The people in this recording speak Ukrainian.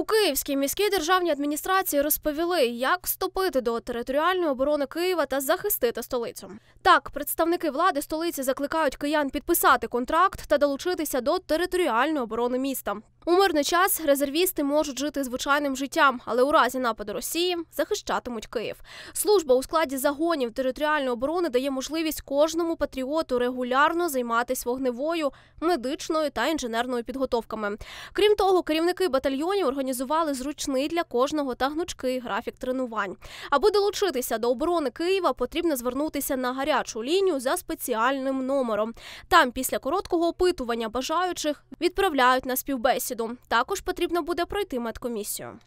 У Київській міській державній адміністрації розповіли, як вступити до територіальної оборони Києва та захистити столицю. Так, представники влади столиці закликають киян підписати контракт та долучитися до територіальної оборони міста. У мирний час резервісти можуть жити звичайним життям, але у разі нападу Росії захищатимуть Київ. Служба у складі загонів територіальної оборони дає можливість кожному патріоту регулярно займатися вогневою, медичною та інженерною підготовками. Крім того, керівники батальйонів організували зручний для кожного та гнучкий графік тренувань. Аби долучитися до оборони Києва, потрібно звернутися на гарячу лінію за спеціальним номером. Там, після короткого опитування бажаючих, відправляють на співбесіду уряду. Також потрібно буде пройти медкомісію.